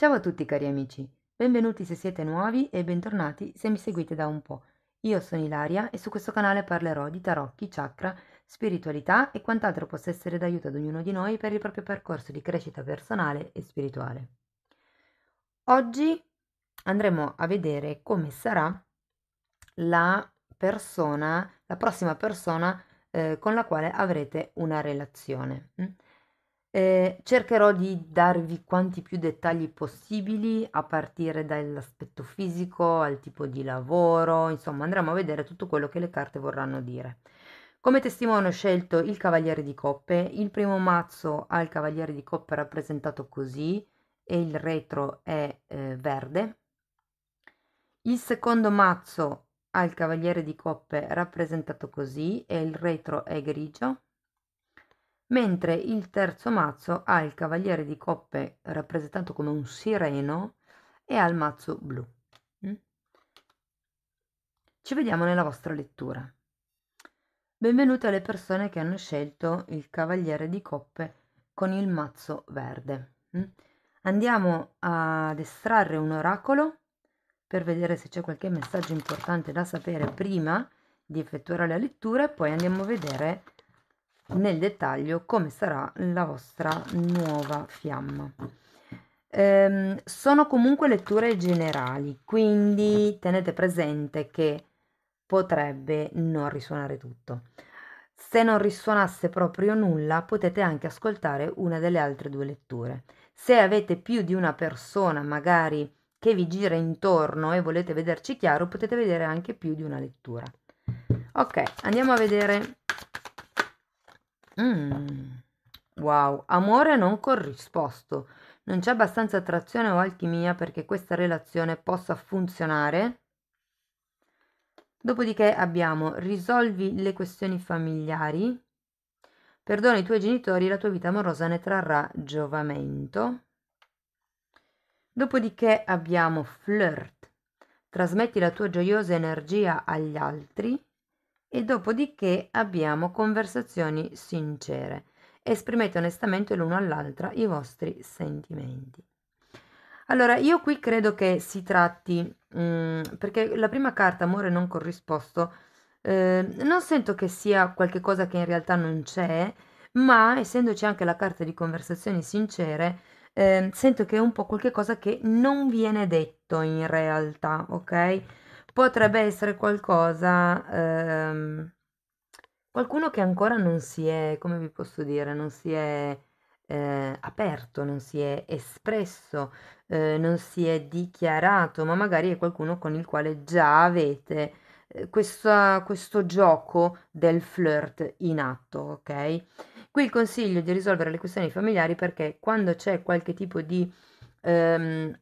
Ciao a tutti cari amici, benvenuti se siete nuovi e bentornati se mi seguite da un po'. Io sono Ilaria e su questo canale parlerò di tarocchi, chakra, spiritualità e quant'altro possa essere d'aiuto ad ognuno di noi per il proprio percorso di crescita personale e spirituale. Oggi andremo a vedere come sarà la persona, la prossima persona eh, con la quale avrete una relazione. Mm? Eh, cercherò di darvi quanti più dettagli possibili a partire dall'aspetto fisico al tipo di lavoro, insomma andremo a vedere tutto quello che le carte vorranno dire. Come testimone ho scelto il Cavaliere di Coppe, il primo mazzo ha il Cavaliere di Coppe rappresentato così e il retro è eh, verde. Il secondo mazzo ha il Cavaliere di Coppe rappresentato così e il retro è grigio mentre il terzo mazzo ha il cavaliere di coppe rappresentato come un sireno e ha il mazzo blu. Mm? Ci vediamo nella vostra lettura. Benvenute alle persone che hanno scelto il cavaliere di coppe con il mazzo verde. Mm? Andiamo ad estrarre un oracolo per vedere se c'è qualche messaggio importante da sapere prima di effettuare la lettura e poi andiamo a vedere nel dettaglio come sarà la vostra nuova fiamma. Ehm, sono comunque letture generali, quindi tenete presente che potrebbe non risuonare tutto. Se non risuonasse proprio nulla, potete anche ascoltare una delle altre due letture. Se avete più di una persona, magari che vi gira intorno e volete vederci chiaro, potete vedere anche più di una lettura. Ok, andiamo a vedere Mm. Wow, amore non corrisposto. Non c'è abbastanza attrazione o alchimia perché questa relazione possa funzionare? Dopodiché abbiamo risolvi le questioni familiari, perdona i tuoi genitori, la tua vita amorosa ne trarrà giovamento. Dopodiché abbiamo flirt, trasmetti la tua gioiosa energia agli altri e dopodiché abbiamo conversazioni sincere. Esprimete onestamente l'uno all'altra i vostri sentimenti. Allora, io qui credo che si tratti, um, perché la prima carta, amore non corrisposto, eh, non sento che sia qualcosa che in realtà non c'è, ma essendoci anche la carta di conversazioni sincere, eh, sento che è un po' qualcosa che non viene detto in realtà, ok? potrebbe essere qualcosa, ehm, qualcuno che ancora non si è, come vi posso dire, non si è eh, aperto, non si è espresso, eh, non si è dichiarato, ma magari è qualcuno con il quale già avete eh, questa, questo gioco del flirt in atto, ok? Qui il consiglio di risolvere le questioni familiari perché quando c'è qualche tipo di ehm,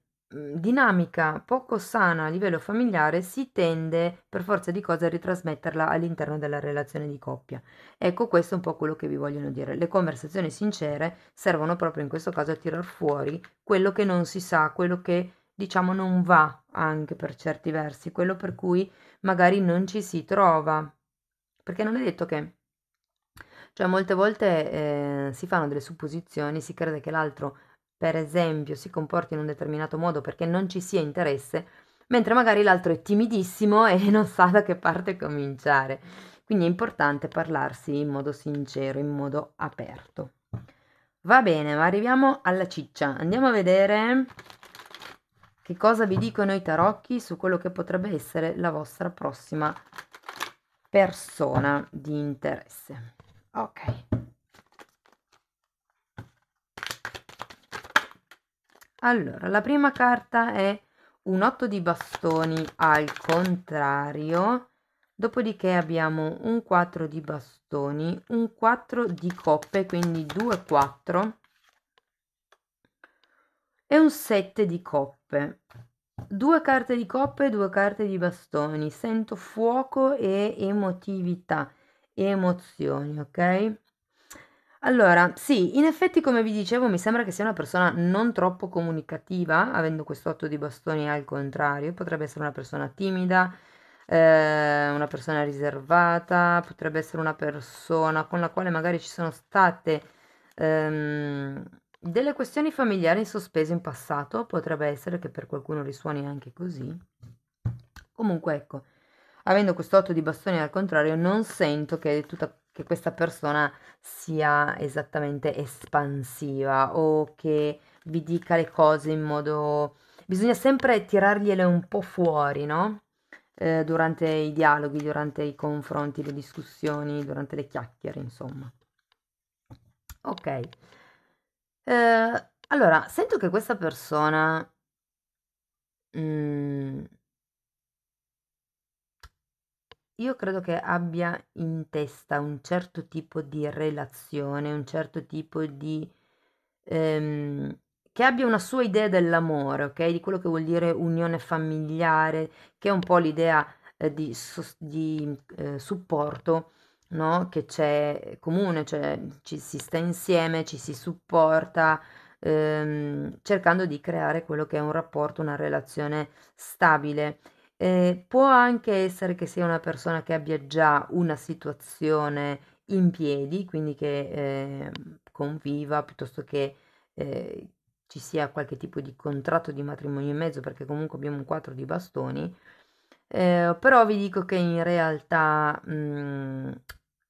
dinamica poco sana a livello familiare si tende per forza di cose a ritrasmetterla all'interno della relazione di coppia. Ecco questo è un po' quello che vi vogliono dire. Le conversazioni sincere servono proprio in questo caso a tirar fuori quello che non si sa, quello che diciamo non va anche per certi versi, quello per cui magari non ci si trova. Perché non è detto che cioè, molte volte eh, si fanno delle supposizioni, si crede che l'altro per esempio, si comporti in un determinato modo perché non ci sia interesse, mentre magari l'altro è timidissimo e non sa da che parte cominciare. Quindi è importante parlarsi in modo sincero, in modo aperto. Va bene, ma arriviamo alla ciccia. Andiamo a vedere che cosa vi dicono i tarocchi su quello che potrebbe essere la vostra prossima persona di interesse. Ok. Allora, la prima carta è un 8 di bastoni al contrario, dopodiché abbiamo un 4 di bastoni, un 4 di coppe, quindi 2 4 e un 7 di coppe. Due carte di coppe e due carte di bastoni. Sento fuoco e emotività, e emozioni, ok? Allora, sì, in effetti come vi dicevo mi sembra che sia una persona non troppo comunicativa, avendo questo otto di bastoni al contrario, potrebbe essere una persona timida, eh, una persona riservata, potrebbe essere una persona con la quale magari ci sono state ehm, delle questioni familiari in sospeso in passato, potrebbe essere che per qualcuno risuoni anche così. Comunque ecco, avendo questo otto di bastoni al contrario non sento che tutta che questa persona sia esattamente espansiva o che vi dica le cose in modo... Bisogna sempre tirargliele un po' fuori, no? Eh, durante i dialoghi, durante i confronti, le discussioni, durante le chiacchiere, insomma. Ok. Eh, allora, sento che questa persona... Mm, io credo che abbia in testa un certo tipo di relazione, un certo tipo di... Ehm, che abbia una sua idea dell'amore, ok? Di quello che vuol dire unione familiare, che è un po' l'idea eh, di, di mm, eh, supporto, no? Che c'è comune, cioè ci si sta insieme, ci si supporta, ehm, cercando di creare quello che è un rapporto, una relazione stabile eh, può anche essere che sia una persona che abbia già una situazione in piedi, quindi che eh, conviva piuttosto che eh, ci sia qualche tipo di contratto di matrimonio in mezzo, perché comunque abbiamo un quattro di bastoni. Eh, però vi dico che in realtà, mh, mhmm,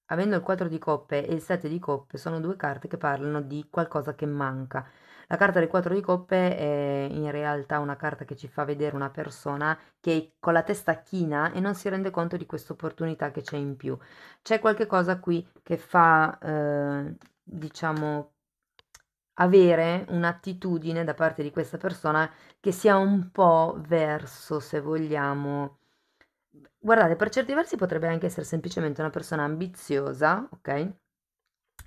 avendo il 4 di coppe e il 7 di coppe, sono due carte che parlano di qualcosa che manca. La carta del 4 di coppe è in realtà una carta che ci fa vedere una persona che è con la testa china e non si rende conto di questa opportunità che c'è in più. C'è qualche cosa qui che fa, eh, diciamo, avere un'attitudine da parte di questa persona che sia un po' verso, se vogliamo. Guardate, per certi versi potrebbe anche essere semplicemente una persona ambiziosa, ok?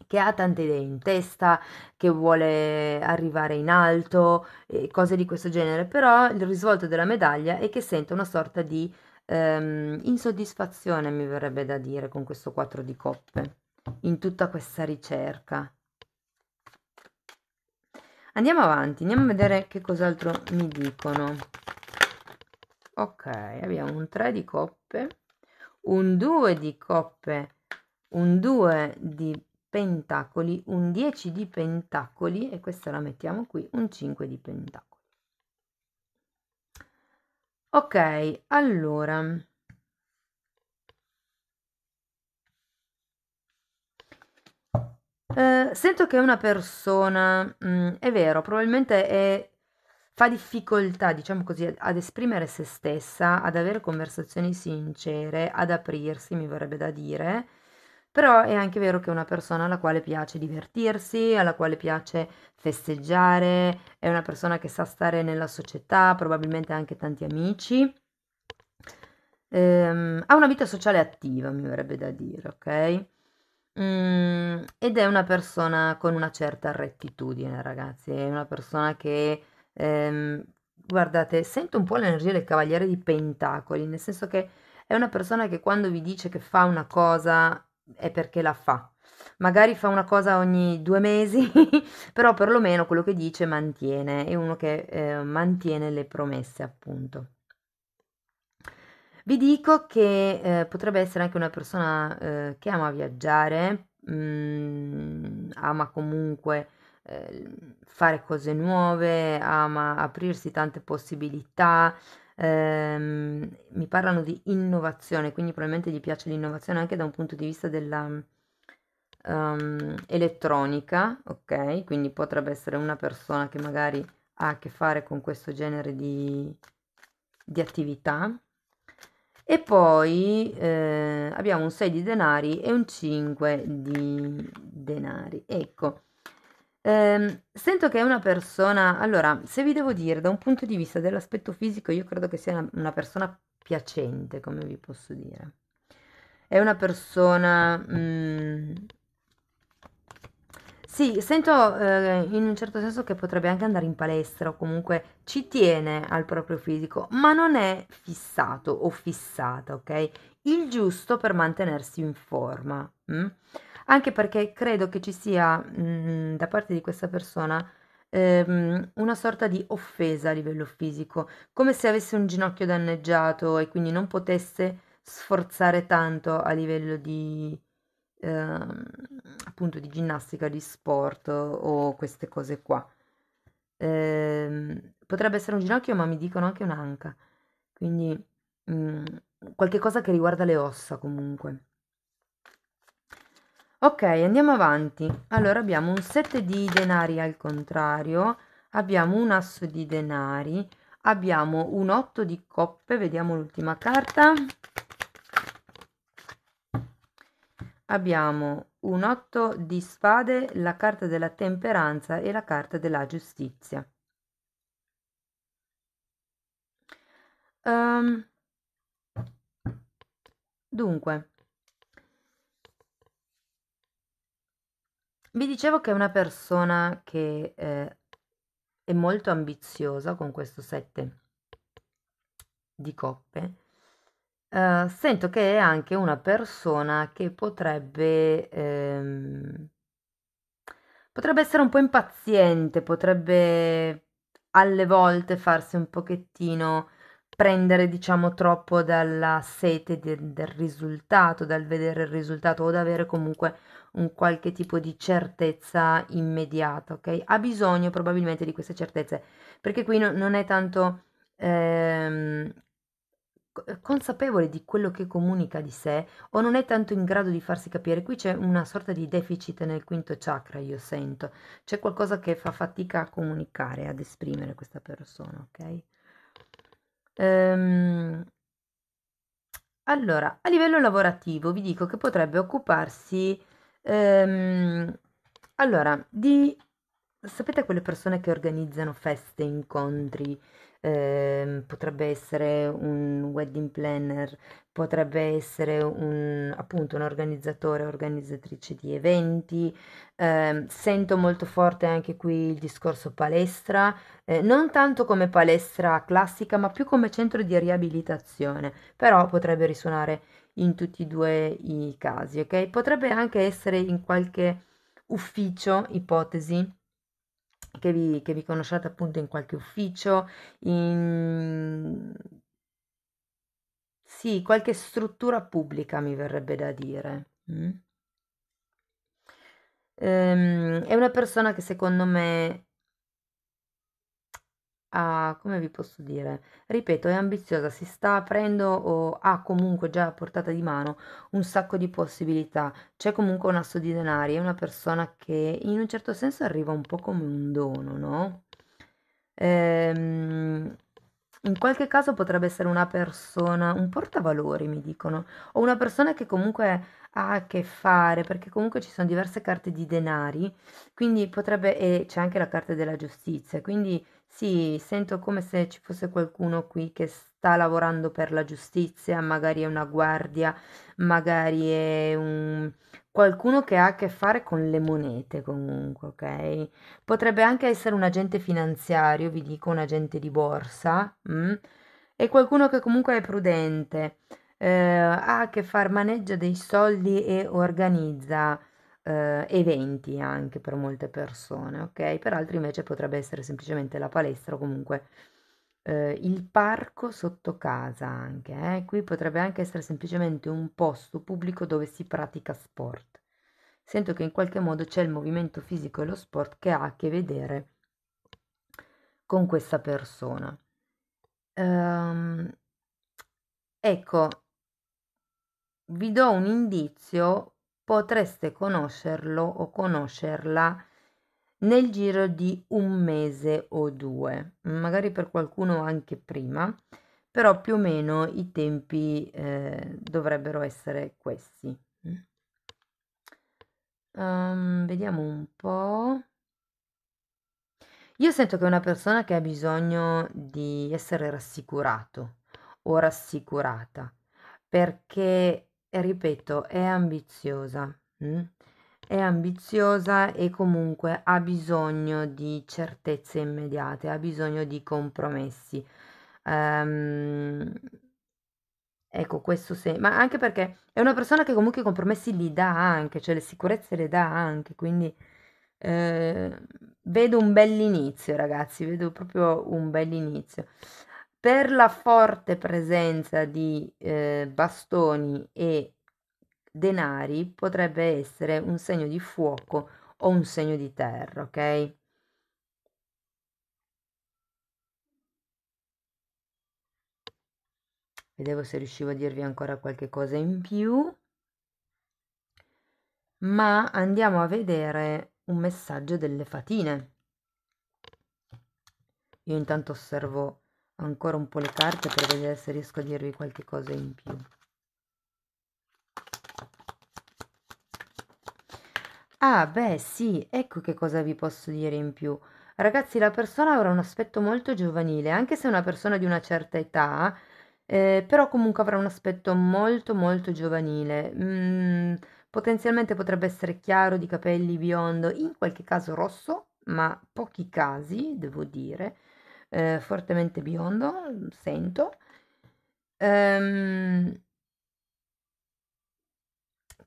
che ha tante idee in testa, che vuole arrivare in alto, e cose di questo genere, però il risvolto della medaglia è che sente una sorta di ehm, insoddisfazione, mi verrebbe da dire, con questo 4 di coppe, in tutta questa ricerca. Andiamo avanti, andiamo a vedere che cos'altro mi dicono. Ok, abbiamo un 3 di coppe, un 2 di coppe, un 2 di pentacoli, un 10 di pentacoli e questa la mettiamo qui, un 5 di pentacoli. Ok, allora... Eh, sento che una persona, mh, mm, è vero, probabilmente è, fa difficoltà, diciamo così, ad esprimere se stessa, ad avere conversazioni sincere, ad aprirsi, mi vorrebbe da dire, però è anche vero che è una persona alla quale piace divertirsi, alla quale piace festeggiare, è una persona che sa stare nella società, probabilmente ha anche tanti amici. Ehm, ha una vita sociale attiva, mi verrebbe da dire, ok? Mm, ed è una persona con una certa rettitudine, ragazzi, è una persona che... Ehm, guardate, sento un po' l'energia del cavaliere di pentacoli, nel senso che è una persona che quando vi dice che fa una cosa è perché la fa. Magari fa una cosa ogni due mesi, però perlomeno quello che dice mantiene, è uno che eh, mantiene le promesse appunto. Vi dico che eh, potrebbe essere anche una persona eh, che ama viaggiare, mh, mm, ama comunque eh, fare cose nuove, ama aprirsi tante possibilità, ehm, mi parlano di innovazione, quindi probabilmente gli piace l'innovazione anche da un punto di vista della um, elettronica, ok? Quindi potrebbe essere una persona che magari ha a che fare con questo genere di, di attività. E poi eh, abbiamo un 6 di denari e un 5 di denari. Ecco, Ehm, sento che è una persona allora, se vi devo dire, da un punto di vista dell'aspetto fisico, io credo che sia una una persona piacente, come vi posso dire. È una persona, mhmm sì, sento, ehm, in un certo senso che potrebbe anche andare in palestra o comunque ci tiene al proprio fisico, ma non è fissato o fissata, ok? il giusto per mantenersi in forma, mh? Mm? anche perché credo che ci sia mh, mm, da parte di questa persona ehm, una sorta di offesa a livello fisico, come se avesse un ginocchio danneggiato e quindi non potesse sforzare tanto a livello di ehm, appunto di ginnastica, di sport o queste cose qua. Ehm, potrebbe essere un ginocchio, ma mi dicono anche un'anca, quindi mh, mm, qualche cosa che riguarda le ossa comunque. Ok, andiamo avanti. Allora abbiamo un set di denari al contrario, abbiamo un asso di denari, abbiamo un 8 di coppe, vediamo l'ultima carta. Abbiamo un 8 di spade, la carta della temperanza e la carta della giustizia. Um, dunque, Vi dicevo che è una persona che eh, è molto ambiziosa con questo 7 di coppe. Eh, sento che è anche una persona che potrebbe, ehm, potrebbe essere un po' impaziente, potrebbe alle volte farsi un pochettino prendere diciamo troppo dalla sete de- del risultato, dal vedere il risultato o da avere comunque un qualche tipo di certezza immediata, ok? Ha bisogno probabilmente di queste certezze, perché qui no- non è tanto ehm, consapevole di quello che comunica di sé o non è tanto in grado di farsi capire. Qui c'è una sorta di deficit nel quinto chakra, io sento. C'è qualcosa che fa fatica a comunicare, ad esprimere questa persona, ok? Ehm, allora, a livello lavorativo vi dico che potrebbe occuparsi, ehm, allora, di... Sapete quelle persone che organizzano feste, incontri, eh, potrebbe essere un wedding planner, potrebbe essere un, appunto un organizzatore, organizzatrice di eventi. Eh, sento molto forte anche qui il discorso palestra, eh, non tanto come palestra classica, ma più come centro di riabilitazione, però potrebbe risuonare in tutti e due i casi, ok? Potrebbe anche essere in qualche ufficio, ipotesi che vi, che vi conosciate appunto in qualche ufficio, in sì, qualche struttura pubblica mi verrebbe da dire. Mm. Ehm, è una persona che secondo me a, ah, come vi posso dire, ripeto, è ambiziosa, si sta aprendo o ha comunque già a portata di mano un sacco di possibilità, c'è comunque un asso di denari, è una persona che in un certo senso arriva un po' come un dono, no? Ehm, in qualche caso potrebbe essere una persona, un portavalori mi dicono, o una persona che comunque ha a che fare, perché comunque ci sono diverse carte di denari, quindi potrebbe, e c'è anche la carta della giustizia, quindi sì, sento come se ci fosse qualcuno qui che sta lavorando per la giustizia, magari è una guardia, magari è un qualcuno che ha a che fare con le monete comunque, ok? Potrebbe anche essere un agente finanziario, vi dico, un agente di borsa, E mm? qualcuno che comunque è prudente, eh, ha a che fare, maneggia dei soldi e organizza eh, eventi anche per molte persone, ok? Per altri invece potrebbe essere semplicemente la palestra o comunque eh, il parco sotto casa anche, eh? qui potrebbe anche essere semplicemente un posto pubblico dove si pratica sport. Sento che in qualche modo c'è il movimento fisico e lo sport che ha a che vedere con questa persona. Um, ecco, vi do un indizio potreste conoscerlo o conoscerla nel giro di un mese o due, magari per qualcuno anche prima, però più o meno i tempi eh, dovrebbero essere questi. Um, vediamo un po'. Io sento che è una persona che ha bisogno di essere rassicurato o rassicurata perché ripeto, è ambiziosa. Mh? Mm? È ambiziosa e comunque ha bisogno di certezze immediate, ha bisogno di compromessi. Ehm, ecco, questo sì, ma anche perché è una persona che comunque i compromessi li dà anche, cioè le sicurezze le dà anche, quindi eh, vedo un bell'inizio, ragazzi, vedo proprio un bell'inizio per la forte presenza di eh, bastoni e denari potrebbe essere un segno di fuoco o un segno di terra, ok? Vedevo se riuscivo a dirvi ancora qualche cosa in più. Ma andiamo a vedere un messaggio delle fatine. Io intanto osservo ancora un po' le carte per vedere se riesco a dirvi qualche cosa in più. Ah, beh, sì, ecco che cosa vi posso dire in più. Ragazzi, la persona avrà un aspetto molto giovanile, anche se è una persona di una certa età, eh, però comunque avrà un aspetto molto molto giovanile. Mm, potenzialmente potrebbe essere chiaro, di capelli biondo, in qualche caso rosso, ma pochi casi, devo dire eh, fortemente biondo, sento. Ehm,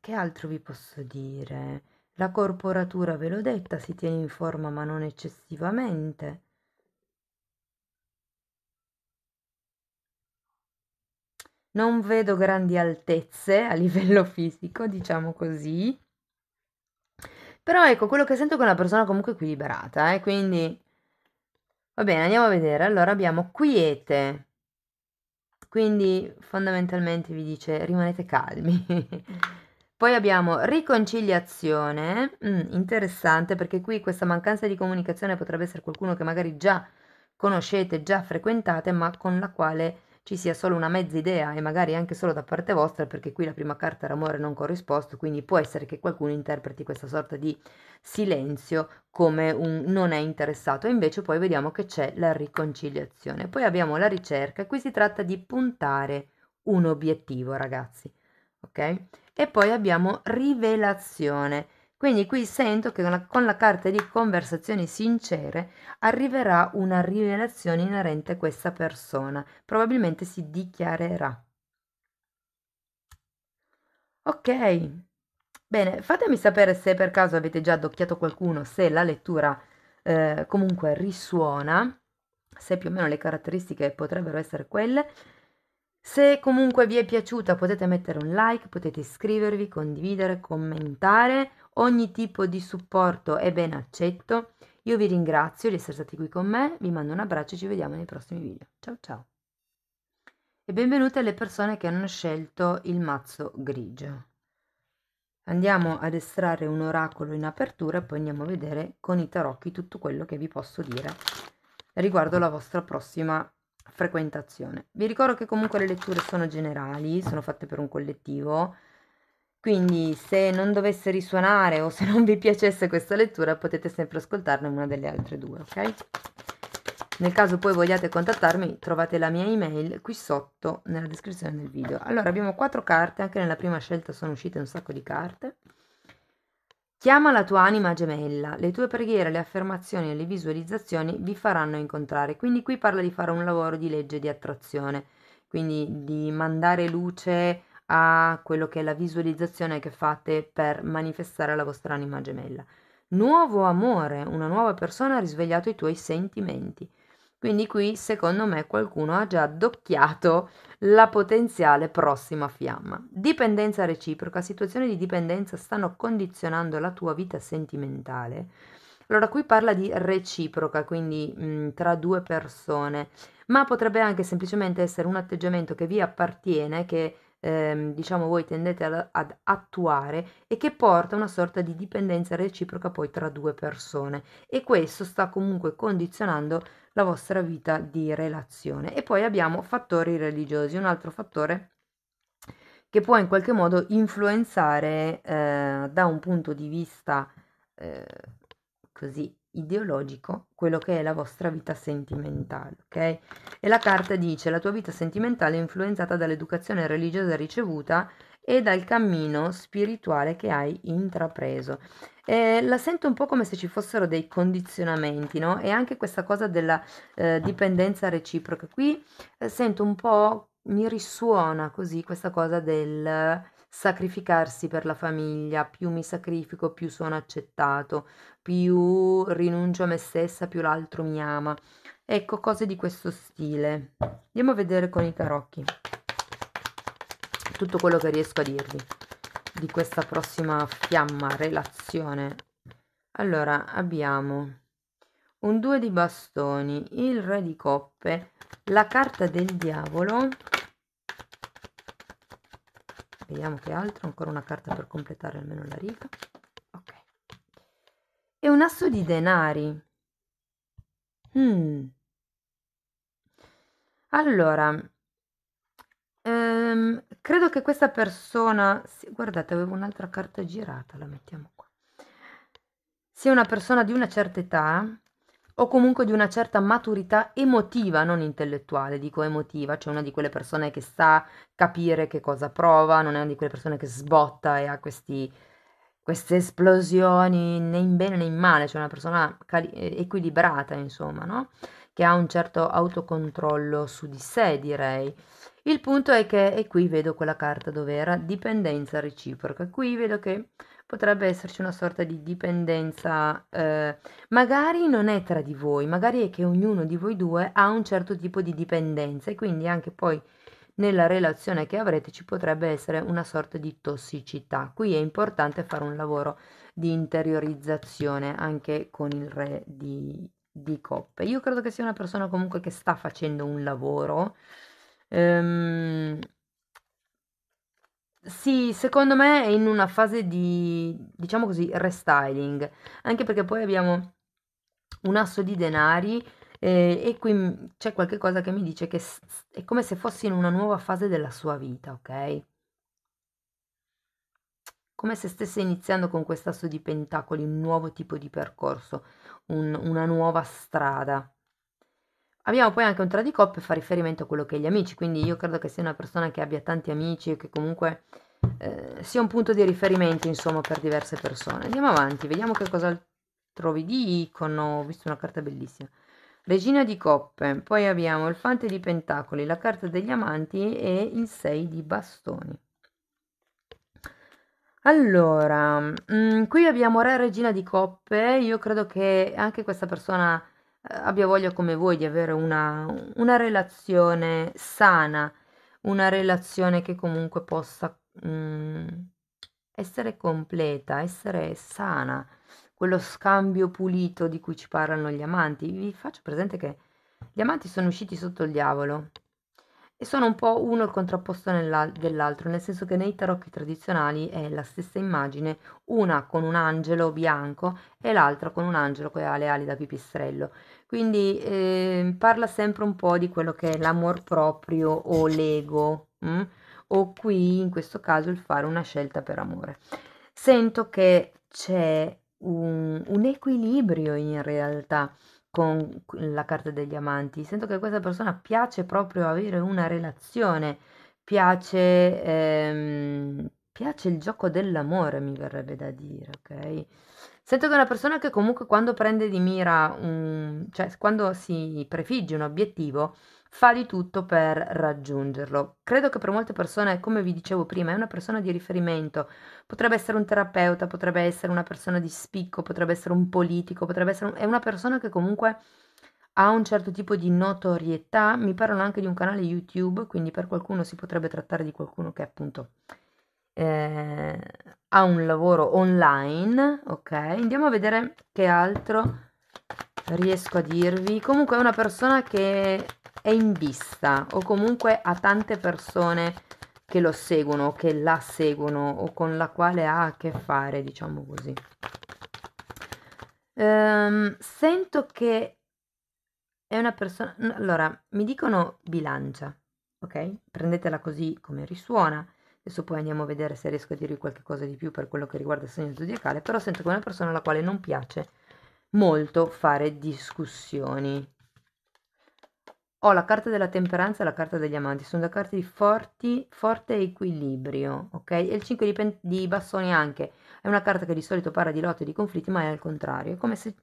che altro vi posso dire? La corporatura ve l'ho detta, si tiene in forma ma non eccessivamente. Non vedo grandi altezze a livello fisico, diciamo così. Però ecco, quello che sento è che è una persona comunque equilibrata, eh? quindi Va bene, andiamo a vedere. Allora abbiamo quiete. Quindi fondamentalmente vi dice rimanete calmi. Poi abbiamo riconciliazione, mm, interessante perché qui questa mancanza di comunicazione potrebbe essere qualcuno che magari già conoscete, già frequentate, ma con la quale ci sia solo una mezza idea e magari anche solo da parte vostra, perché qui la prima carta era amore non corrisposto, quindi può essere che qualcuno interpreti questa sorta di silenzio come un non è interessato, invece poi vediamo che c'è la riconciliazione. Poi abbiamo la ricerca, qui si tratta di puntare un obiettivo, ragazzi. Ok? E poi abbiamo rivelazione. Quindi qui sento che una, con la carta di conversazioni sincere arriverà una rivelazione inerente a questa persona, probabilmente si dichiarerà. Ok, bene, fatemi sapere se per caso avete già addocchiato qualcuno, se la lettura eh, comunque risuona, se più o meno le caratteristiche potrebbero essere quelle. Se comunque vi è piaciuta potete mettere un like, potete iscrivervi, condividere, commentare Ogni tipo di supporto è ben accetto. Io vi ringrazio di essere stati qui con me, vi mando un abbraccio e ci vediamo nei prossimi video. Ciao ciao! E benvenute alle persone che hanno scelto il mazzo grigio. Andiamo ad estrarre un oracolo in apertura e poi andiamo a vedere con i tarocchi tutto quello che vi posso dire riguardo la vostra prossima frequentazione. Vi ricordo che comunque le letture sono generali, sono fatte per un collettivo, quindi se non dovesse risuonare o se non vi piacesse questa lettura potete sempre ascoltarne una delle altre due, ok? Nel caso poi vogliate contattarmi trovate la mia email qui sotto nella descrizione del video. Allora abbiamo quattro carte, anche nella prima scelta sono uscite un sacco di carte. Chiama la tua anima gemella, le tue preghiere, le affermazioni e le visualizzazioni vi faranno incontrare. Quindi qui parla di fare un lavoro di legge di attrazione, quindi di mandare luce a quello che è la visualizzazione che fate per manifestare la vostra anima gemella. Nuovo amore, una nuova persona ha risvegliato i tuoi sentimenti. Quindi qui secondo me qualcuno ha già addocchiato la potenziale prossima fiamma. Dipendenza reciproca, situazioni di dipendenza stanno condizionando la tua vita sentimentale. Allora qui parla di reciproca, quindi mh, mm, tra due persone, ma potrebbe anche semplicemente essere un atteggiamento che vi appartiene, che ehm, diciamo voi tendete ad, ad attuare e che porta a una sorta di dipendenza reciproca poi tra due persone e questo sta comunque condizionando la vostra vita di relazione. E poi abbiamo fattori religiosi, un altro fattore che può in qualche modo influenzare eh, da un punto di vista eh, così ideologico quello che è la vostra vita sentimentale, ok? E la carta dice la tua vita sentimentale è influenzata dall'educazione religiosa ricevuta e dal cammino spirituale che hai intrapreso. Eh, la sento un po' come se ci fossero dei condizionamenti, no? E anche questa cosa della eh, dipendenza reciproca. Qui eh, sento un po', mi risuona così questa cosa del sacrificarsi per la famiglia, più mi sacrifico, più sono accettato, più rinuncio a me stessa, più l'altro mi ama. Ecco, cose di questo stile. Andiamo a vedere con i tarocchi tutto quello che riesco a dirvi di questa prossima fiamma, relazione. Allora, abbiamo un due di bastoni, il re di coppe, la carta del diavolo vediamo che altro ancora una carta per completare almeno la riga ok e un asso di denari hmm. allora ehm, credo che questa persona guardate avevo un'altra carta girata la mettiamo qua sia una persona di una certa età o comunque di una certa maturità emotiva, non intellettuale, dico emotiva, cioè una di quelle persone che sa capire che cosa prova, non è una di quelle persone che sbotta e ha questi, queste esplosioni né in bene né in male, cioè una persona cali- eh, equilibrata, insomma, no? che ha un certo autocontrollo su di sé, direi. Il punto è che, e qui vedo quella carta dove era, dipendenza reciproca, qui vedo che potrebbe esserci una sorta di dipendenza, eh, magari non è tra di voi, magari è che ognuno di voi due ha un certo tipo di dipendenza e quindi anche poi nella relazione che avrete ci potrebbe essere una sorta di tossicità. Qui è importante fare un lavoro di interiorizzazione anche con il re di, di coppe. Io credo che sia una persona comunque che sta facendo un lavoro. Ehm, sì, secondo me è in una fase di, diciamo così, restyling, anche perché poi abbiamo un asso di denari eh, e qui c'è qualche cosa che mi dice che è come se fossi in una nuova fase della sua vita, ok? Come se stesse iniziando con quest'asso di pentacoli un nuovo tipo di percorso, un- una nuova strada. Abbiamo poi anche un tradicop che fa riferimento a quello che è gli amici, quindi io credo che sia una persona che abbia tanti amici e che comunque eh, sia un punto di riferimento insomma per diverse persone. Andiamo avanti, vediamo che cosa cos'altro vi dicono, ho visto una carta bellissima. Regina di coppe, poi abbiamo il fante di pentacoli, la carta degli amanti e il 6 di bastoni. Allora, mh, mm, qui abbiamo re regina di coppe, io credo che anche questa persona eh, abbia voglia come voi di avere una, una relazione sana, una relazione che comunque possa mh, mm, essere completa, essere sana, quello scambio pulito di cui ci parlano gli amanti. Vi faccio presente che gli amanti sono usciti sotto il diavolo e sono un po' uno il contrapposto dell'altro, nel senso che nei tarocchi tradizionali è la stessa immagine, una con un angelo bianco e l'altra con un angelo che ha le ali da pipistrello. Quindi eh, parla sempre un po' di quello che è l'amor proprio o l'ego, mm? o qui in questo caso il fare una scelta per amore. Sento che c'è un, un equilibrio in realtà con la carta degli amanti, sento che questa persona piace proprio avere una relazione, piace, ehm, piace il gioco dell'amore, mi verrebbe da dire, ok? Sento che è una persona che comunque quando prende di mira un, cioè quando si prefigge un obiettivo, fa di tutto per raggiungerlo. Credo che per molte persone, come vi dicevo prima, è una persona di riferimento. Potrebbe essere un terapeuta, potrebbe essere una persona di spicco, potrebbe essere un politico, potrebbe essere un... è una persona che comunque ha un certo tipo di notorietà. Mi parlano anche di un canale YouTube, quindi per qualcuno si potrebbe trattare di qualcuno che appunto eh, ha un lavoro online. Ok, andiamo a vedere che altro riesco a dirvi. Comunque è una persona che è in vista o comunque ha tante persone che lo seguono, che la seguono o con la quale ha a che fare, diciamo così. Um, sento che è una persona... Allora, mi dicono bilancia, ok? Prendetela così come risuona. Adesso poi andiamo a vedere se riesco a dirvi qualche cosa di più per quello che riguarda il segno zodiacale, però sento che è una persona alla quale non piace molto fare discussioni, ho la carta della temperanza e la carta degli amanti, sono due carte di forti, forte equilibrio, ok? E il 5 di, pen- di bastoni anche, è una carta che di solito parla di lotte e di conflitti, ma è al contrario, è come se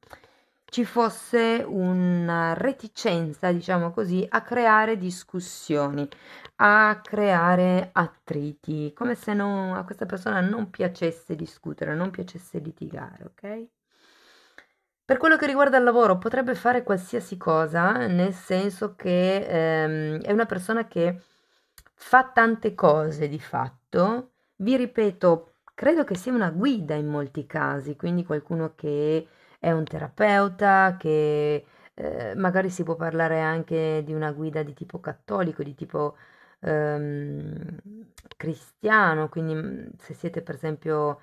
ci fosse una reticenza, diciamo così, a creare discussioni, a creare attriti, come se non, a questa persona non piacesse discutere, non piacesse litigare, ok? Per quello che riguarda il lavoro, potrebbe fare qualsiasi cosa, nel senso che ehm, è una persona che fa tante cose di fatto. Vi ripeto, credo che sia una guida in molti casi, quindi qualcuno che è un terapeuta, che eh, magari si può parlare anche di una guida di tipo cattolico, di tipo ehm, cristiano, quindi mm, se siete per esempio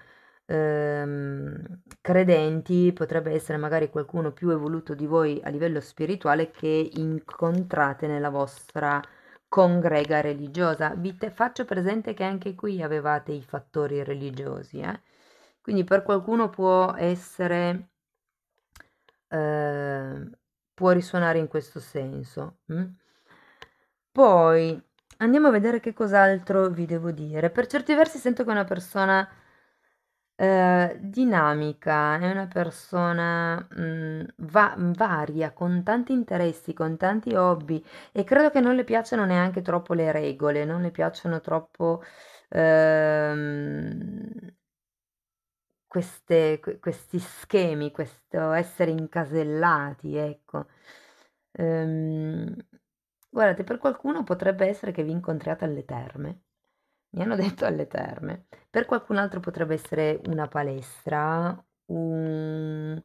ehm, credenti, potrebbe essere magari qualcuno più evoluto di voi a livello spirituale che incontrate nella vostra congrega religiosa. Vi te- faccio presente che anche qui avevate i fattori religiosi, eh? quindi per qualcuno può essere... Eh, può risuonare in questo senso. Hm? Poi andiamo a vedere che cos'altro vi devo dire. Per certi versi sento che una persona Ehm, dinamica, è una persona, mhmm, va varia, con tanti interessi, con tanti hobby e credo che non le piacciono neanche troppo le regole, non le piacciono troppo, ehm queste questi schemi, questo essere incasellati, ecco. Ehm, guardate, per qualcuno potrebbe essere che vi incontriate alle terme mi hanno detto alle terme. Per qualcun altro potrebbe essere una palestra, un,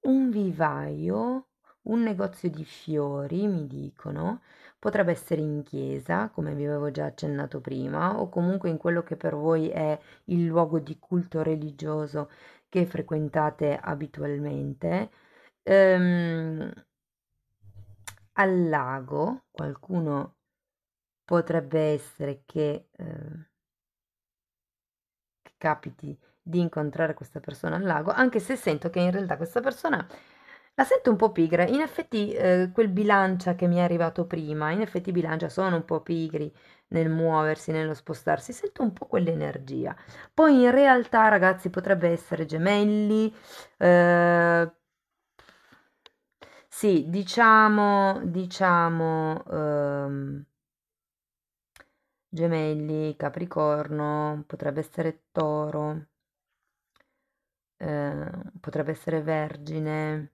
un vivaio, un negozio di fiori, mi dicono. Potrebbe essere in chiesa, come vi avevo già accennato prima, o comunque in quello che per voi è il luogo di culto religioso che frequentate abitualmente. Ehm, al lago, qualcuno potrebbe essere che... Eh, capiti di incontrare questa persona al lago, anche se sento che in realtà questa persona la sento un po' pigra. In effetti eh, quel bilancia che mi è arrivato prima, in effetti i bilancia sono un po' pigri nel muoversi, nello spostarsi, sento un po' quell'energia. Poi in realtà, ragazzi, potrebbe essere gemelli. Eh, sì, diciamo, diciamo... Ehm, Gemelli, Capricorno, potrebbe essere Toro, eh, potrebbe essere Vergine.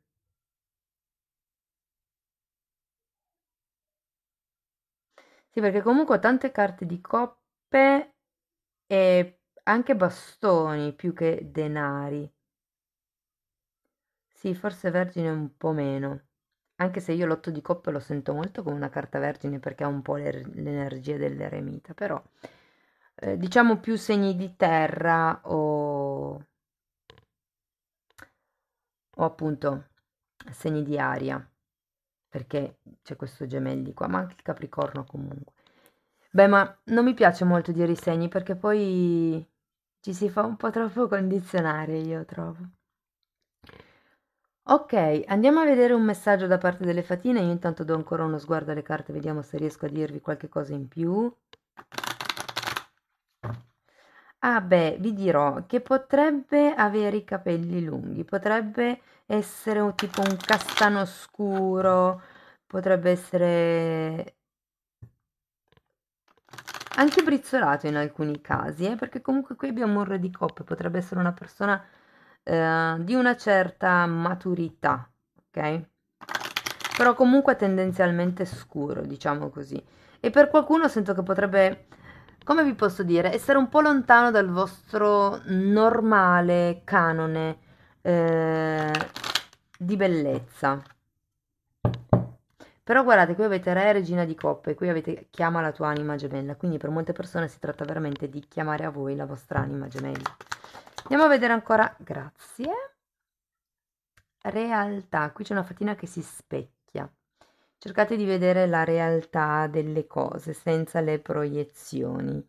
Sì, perché comunque ho tante carte di coppe e anche bastoni più che denari. Sì, forse Vergine un po' meno anche se io l'otto di coppe lo sento molto come una carta vergine perché ha un po' l'energia dell'eremita, però eh, diciamo più segni di terra o, o appunto segni di aria, perché c'è questo gemelli qua, ma anche il capricorno comunque. Beh, ma non mi piace molto dire i segni perché poi ci si fa un po' troppo condizionare, io trovo. Ok, andiamo a vedere un messaggio da parte delle fatine. Io intanto do ancora uno sguardo alle carte, vediamo se riesco a dirvi qualche cosa in più. Ah beh, vi dirò che potrebbe avere i capelli lunghi, potrebbe essere un, tipo un castano scuro, potrebbe essere anche brizzolato in alcuni casi, eh, perché comunque qui abbiamo un re di coppe, potrebbe essere una persona eh, di una certa maturità, ok? Però comunque tendenzialmente scuro, diciamo così. E per qualcuno sento che potrebbe, come vi posso dire, essere un po' lontano dal vostro normale canone eh, di bellezza. Però guardate, qui avete re e regina di coppe, qui avete chiama la tua anima gemella, quindi per molte persone si tratta veramente di chiamare a voi la vostra anima gemella. Andiamo a vedere ancora, grazie. Realtà, qui c'è una fatina che si specchia. Cercate di vedere la realtà delle cose senza le proiezioni.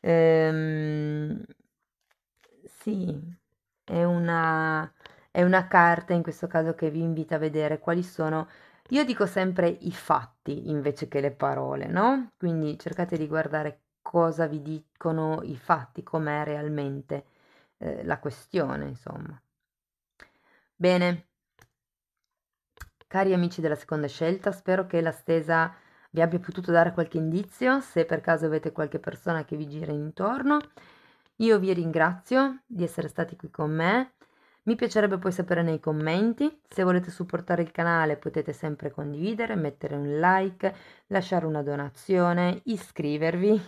Ehm, sì, è una, è una carta in questo caso che vi invita a vedere quali sono io dico sempre i fatti invece che le parole, no? Quindi cercate di guardare cosa vi dicono i fatti, com'è realmente eh, la questione, insomma. Bene, cari amici della seconda scelta, spero che la stesa vi abbia potuto dare qualche indizio, se per caso avete qualche persona che vi gira intorno. Io vi ringrazio di essere stati qui con me. Mi piacerebbe poi sapere nei commenti, se volete supportare il canale potete sempre condividere, mettere un like, lasciare una donazione, iscrivervi.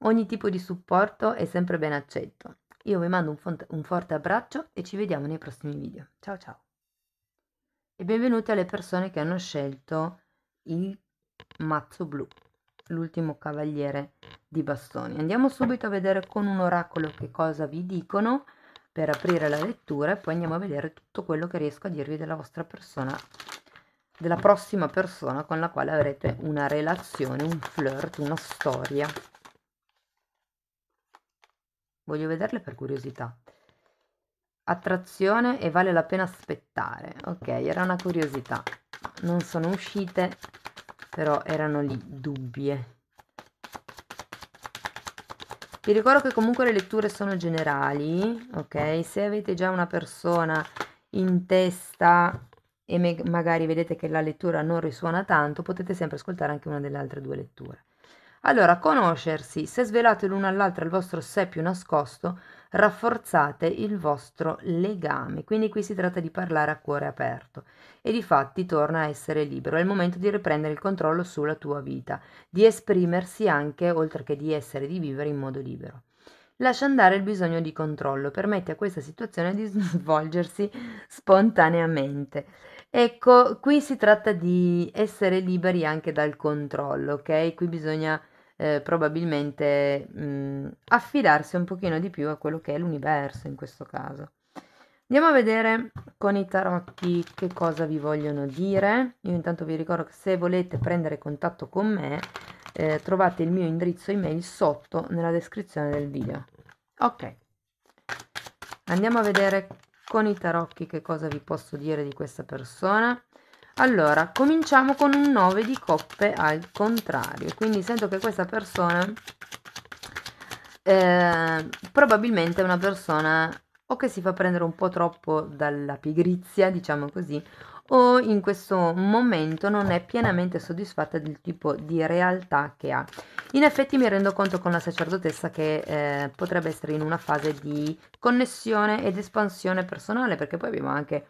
Ogni tipo di supporto è sempre ben accetto. Io vi mando un, un forte abbraccio e ci vediamo nei prossimi video. Ciao ciao! E benvenuti alle persone che hanno scelto il mazzo blu, l'ultimo cavaliere di bastoni. Andiamo subito a vedere con un oracolo che cosa vi dicono per aprire la lettura e poi andiamo a vedere tutto quello che riesco a dirvi della vostra persona, della prossima persona con la quale avrete una relazione, un flirt, una storia. Voglio vederle per curiosità. Attrazione e vale la pena aspettare. Ok, era una curiosità. Non sono uscite, però erano lì dubbie. Vi ricordo che comunque le letture sono generali, ok? Se avete già una persona in testa e magari vedete che la lettura non risuona tanto, potete sempre ascoltare anche una delle altre due letture. Allora, conoscersi, se svelate l'uno all'altro il vostro sé più nascosto, rafforzate il vostro legame. Quindi qui si tratta di parlare a cuore aperto e di fatti torna a essere libero. È il momento di riprendere il controllo sulla tua vita, di esprimersi anche, oltre che di essere, di vivere in modo libero. Lascia andare il bisogno di controllo, permette a questa situazione di svolgersi spontaneamente. Ecco, qui si tratta di essere liberi anche dal controllo, ok? Qui bisogna eh, probabilmente mh, affidarsi un pochino di più a quello che è l'universo in questo caso. Andiamo a vedere con i tarocchi che cosa vi vogliono dire. Io intanto vi ricordo che se volete prendere contatto con me eh, trovate il mio indirizzo email sotto nella descrizione del video. Ok, andiamo a vedere con i tarocchi che cosa vi posso dire di questa persona allora cominciamo con un 9 di coppe al contrario quindi sento che questa persona eh, probabilmente è una persona o che si fa prendere un po' troppo dalla pigrizia diciamo così o in questo momento non è pienamente soddisfatta del tipo di realtà che ha. In effetti mi rendo conto con la sacerdotessa che eh, potrebbe essere in una fase di connessione ed espansione personale, perché poi abbiamo anche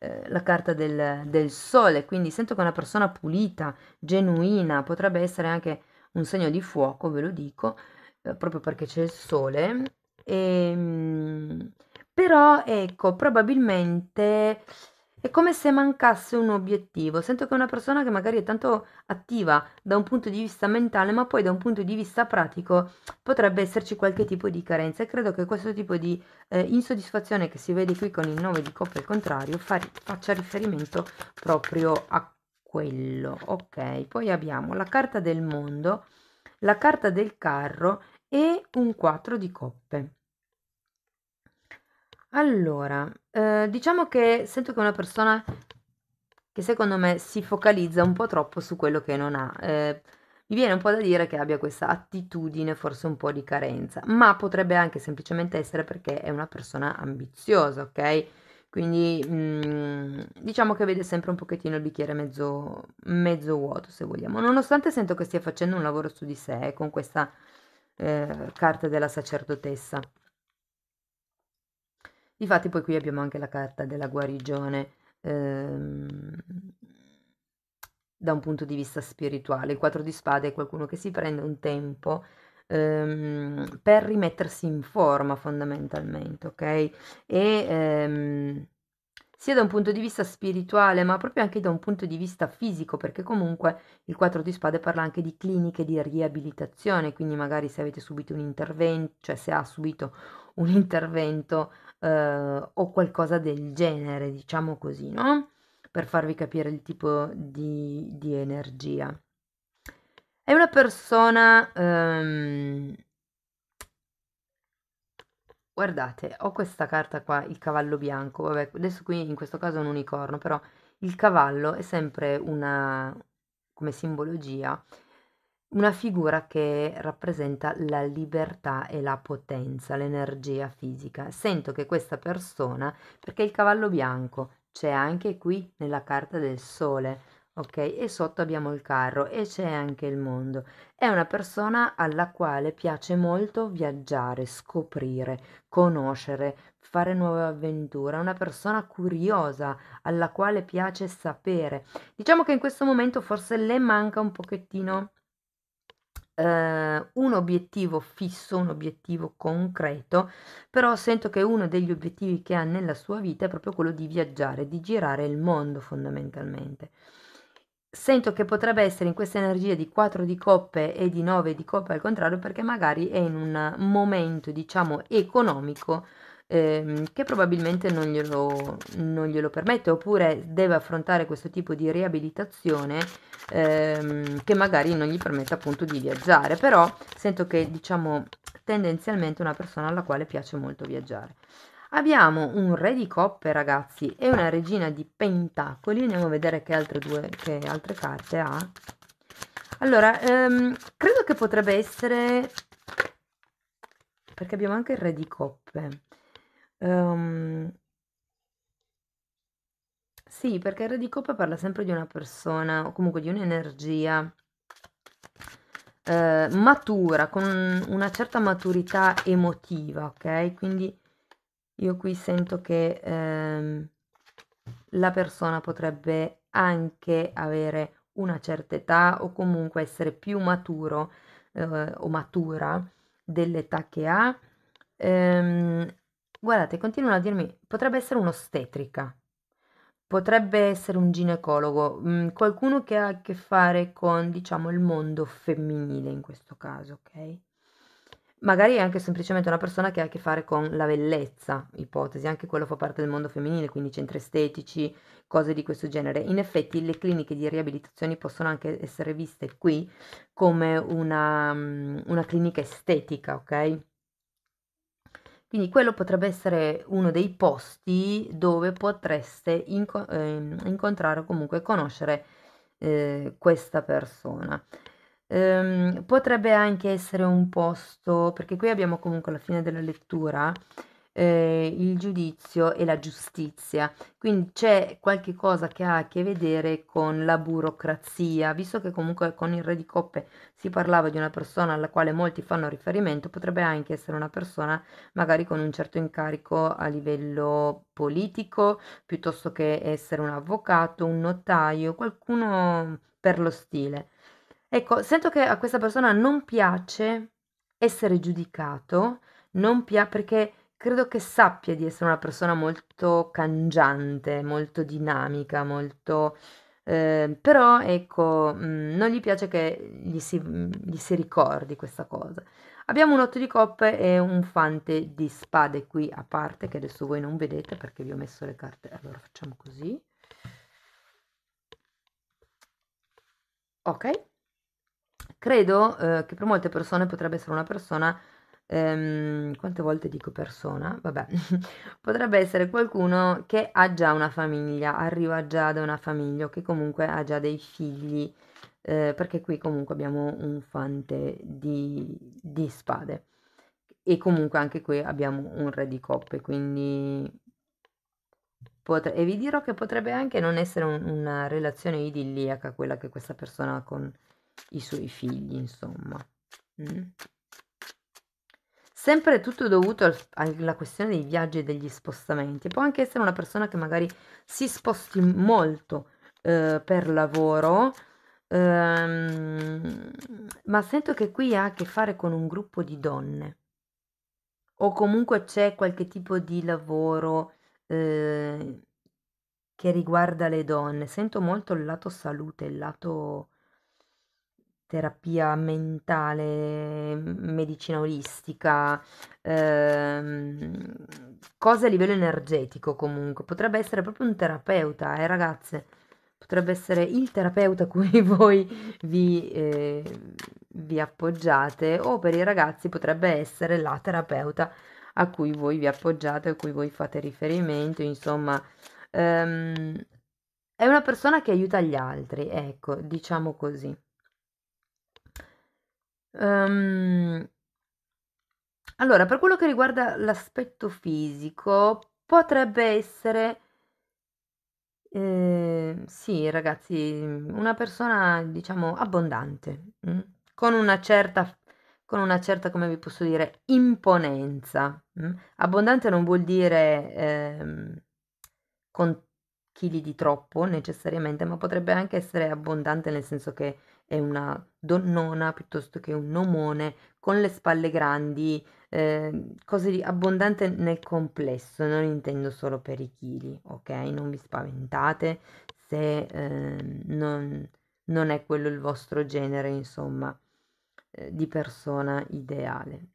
eh, la carta del, del sole, quindi sento che una persona pulita, genuina, potrebbe essere anche un segno di fuoco, ve lo dico, eh, proprio perché c'è il sole. E, ehm, però ecco, probabilmente è come se mancasse un obiettivo. Sento che una persona che magari è tanto attiva da un punto di vista mentale, ma poi da un punto di vista pratico potrebbe esserci qualche tipo di carenza. E credo che questo tipo di eh, insoddisfazione che si vede qui con il 9 di coppia al contrario fa, faccia riferimento proprio a quello. Ok, poi abbiamo la carta del mondo, la carta del carro e un 4 di coppe. Allora, ehm, diciamo che sento che è una persona che secondo me si focalizza un po' troppo su quello che non ha. Ehm, mi viene un po' da dire che abbia questa attitudine forse un po' di carenza, ma potrebbe anche semplicemente essere perché è una persona ambiziosa, ok? quindi, mm, diciamo che vede sempre un pochettino il bicchiere mezzo mezzo vuoto, se vogliamo. Nonostante sento che stia facendo un lavoro su di sé con questa, ehm, carta della sacerdotessa. Difatti poi qui abbiamo anche la carta della guarigione ehm, da un punto di vista spirituale. Il 4 di spade è qualcuno che si prende un tempo ehm, per rimettersi in forma fondamentalmente, ok? E... Ehm, sia da un punto di vista spirituale, ma proprio anche da un punto di vista fisico, perché comunque il 4 di spade parla anche di cliniche di riabilitazione, quindi magari se avete subito un intervento, cioè se ha subito un intervento eh, o qualcosa del genere, diciamo così, no? Per farvi capire il tipo di, di energia. È una persona... Ehm... Guardate, ho questa carta qua, il cavallo bianco, vabbè, adesso qui in questo caso è un unicorno, però il cavallo è sempre una, come simbologia, una figura che rappresenta la libertà e la potenza, l'energia fisica. Sento che questa persona, perché il cavallo bianco c'è anche qui nella carta del sole, ok? E sotto abbiamo il carro e c'è anche il mondo. È una persona alla quale piace molto viaggiare, scoprire, conoscere, fare nuove avventure, una persona curiosa alla quale piace sapere. Diciamo che in questo momento forse le manca un pochettino eh, un obiettivo fisso, un obiettivo concreto, però sento che uno degli obiettivi che ha nella sua vita è proprio quello di viaggiare, di girare il mondo fondamentalmente. Sento che potrebbe essere in questa energia di 4 di coppe e di 9 di coppe al contrario perché magari è in un momento diciamo economico ehm, che probabilmente non glielo, non glielo, permette oppure deve affrontare questo tipo di riabilitazione ehm, che magari non gli permette appunto di viaggiare, però sento che diciamo tendenzialmente una persona alla quale piace molto viaggiare. Abbiamo un re di coppe ragazzi e una regina di pentacoli, andiamo a vedere che altre, due, che altre carte ha. Allora, ehm, credo che potrebbe essere perché abbiamo anche il re di coppe. Ehm Sì, perché il re di coppe parla sempre di una persona o comunque di un'energia, ehm, matura, con una certa maturità emotiva, ok? quindi io qui sento che, ehm, la persona potrebbe anche avere una certa età o comunque essere più maturo, ehm, o matura dell'età che ha, ehm, Guardate, continuano a dirmi, potrebbe essere un'ostetrica, potrebbe essere un ginecologo, mh, mm, qualcuno che ha a che fare con, diciamo, il mondo femminile in questo caso, ok? Magari è anche semplicemente una persona che ha a che fare con la bellezza, ipotesi, anche quello fa parte del mondo femminile, quindi centri estetici, cose di questo genere. In effetti le cliniche di riabilitazione possono anche essere viste qui come una, mm, una clinica estetica, ok? Quindi quello potrebbe essere uno dei posti dove potreste inco- eh, incontrare o comunque conoscere eh, questa persona. Ehm, potrebbe anche essere un posto, perché qui abbiamo comunque la fine della lettura, eh, il giudizio e la giustizia. Quindi c'è qualche cosa che ha a che vedere con la burocrazia, visto che comunque con il re di coppe si parlava di una persona alla quale molti fanno riferimento, potrebbe anche essere una persona magari con un certo incarico a livello politico, piuttosto che essere un avvocato, un notaio, qualcuno per lo stile. Ecco, sento che a questa persona non piace essere giudicato, non pia- perché Credo che sappia di essere una persona molto cangiante, molto dinamica, molto ehm, però ecco, mm, non gli piace che gli si gli si ricordi questa cosa. Abbiamo un 8 di coppe e un fante di spade qui a parte, che adesso voi non vedete perché vi ho messo le carte. Allora facciamo così. Ok. Credo, ehm, che per molte persone potrebbe essere una persona ehm, quante volte dico persona? Vabbè, potrebbe essere qualcuno che ha già una famiglia, arriva già da una famiglia o che comunque ha già dei figli, eh, perché qui comunque abbiamo un fante di, di spade e comunque anche qui abbiamo un re di coppe, quindi potre- e vi dirò che potrebbe anche non essere un, una relazione idilliaca quella che questa persona ha con i suoi figli, insomma. Mm. Sempre tutto dovuto al, alla questione dei viaggi e degli spostamenti. Può anche essere una persona che magari si sposti molto eh, per lavoro, ehm, ma sento che qui ha a che fare con un gruppo di donne. O comunque c'è qualche tipo di lavoro eh, che riguarda le donne. Sento molto il lato salute, il lato terapia mentale, medicina olistica, ehm, cose a livello energetico comunque. Potrebbe essere proprio un terapeuta, eh ragazze, potrebbe essere il terapeuta a cui voi vi, eh, vi appoggiate o per i ragazzi potrebbe essere la terapeuta a cui voi vi appoggiate, a cui voi fate riferimento, insomma... Ehm, è una persona che aiuta gli altri, ecco, diciamo così. Um, allora, per quello che riguarda l'aspetto fisico, potrebbe essere... Eh, sì, ragazzi, una persona, diciamo, abbondante, mh? Mm, con una certa, con una certa, come vi posso dire, imponenza. Mh? Mm. Abbondante non vuol dire eh, con chili di troppo necessariamente, ma potrebbe anche essere abbondante nel senso che è una donnona piuttosto che un omone con le spalle grandi, eh, cose di abbondante nel complesso, non intendo solo per i chili, ok? Non vi spaventate se eh, non, non, è quello il vostro genere, insomma, eh, di persona ideale.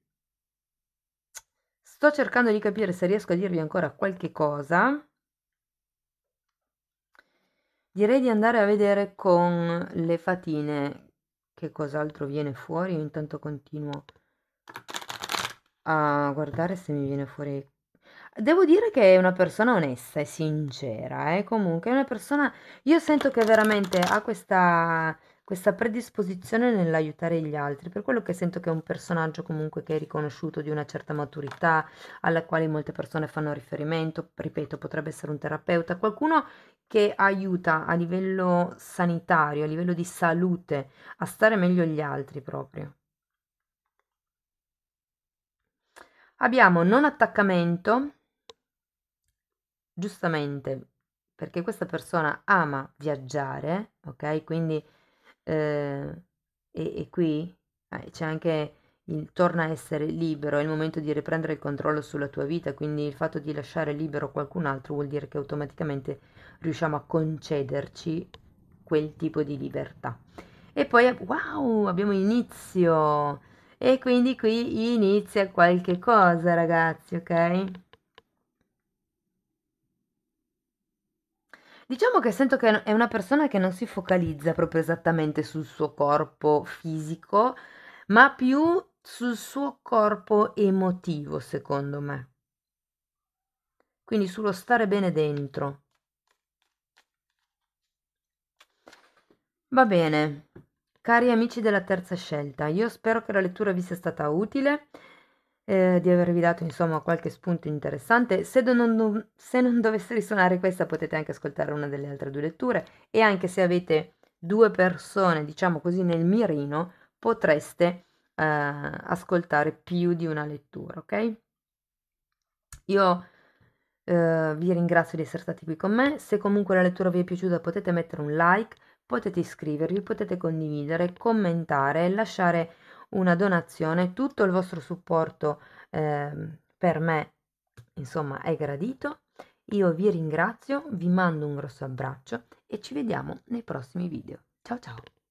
Sto cercando di capire se riesco a dirvi ancora qualche cosa. Direi di andare a vedere con le fatine che cos'altro viene fuori. Io intanto continuo a guardare se mi viene fuori. Devo dire che è una persona onesta e sincera, eh? comunque è una persona... Io sento che veramente ha questa, questa predisposizione nell'aiutare gli altri, per quello che sento che è un personaggio comunque che è riconosciuto di una certa maturità, alla quale molte persone fanno riferimento, ripeto, potrebbe essere un terapeuta, qualcuno che aiuta a livello sanitario, a livello di salute, a stare meglio gli altri proprio. Abbiamo non attaccamento, giustamente perché questa persona ama viaggiare, ok? Quindi, eh, e, e qui eh, c'è anche torna a essere libero, è il momento di riprendere il controllo sulla tua vita, quindi il fatto di lasciare libero qualcun altro vuol dire che automaticamente riusciamo a concederci quel tipo di libertà. E poi, wow, abbiamo inizio! E quindi qui inizia qualche cosa, ragazzi, ok? Diciamo che sento che è una persona che non si focalizza proprio esattamente sul suo corpo fisico, ma più sul suo corpo emotivo, secondo me. Quindi sullo stare bene dentro. Va bene, cari amici della terza scelta, io spero che la lettura vi sia stata utile, eh, di avervi dato insomma qualche spunto interessante. Se non, se non dovesse risuonare questa potete anche ascoltare una delle altre due letture e anche se avete due persone, diciamo così, nel mirino, potreste eh, ascoltare più di una lettura, ok? Io eh, vi ringrazio di essere stati qui con me, se comunque la lettura vi è piaciuta potete mettere un like, potete iscrivervi, potete condividere, commentare, lasciare una donazione, tutto il vostro supporto eh, per me insomma è gradito. Io vi ringrazio, vi mando un grosso abbraccio e ci vediamo nei prossimi video. Ciao ciao!